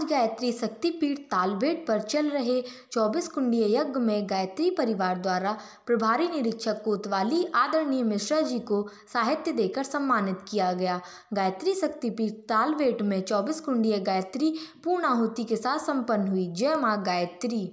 आज गायत्री शक्तिपीठ तालबेट पर चल रहे चौबीस कुंडीय यज्ञ में गायत्री परिवार द्वारा प्रभारी निरीक्षक कोतवाली आदरणीय मिश्रा जी को साहित्य देकर सम्मानित किया गया गायत्री शक्तिपीठ तालबेट में चौबीस कुंडीय गायत्री पूर्णाहुति के साथ संपन्न हुई जय माँ गायत्री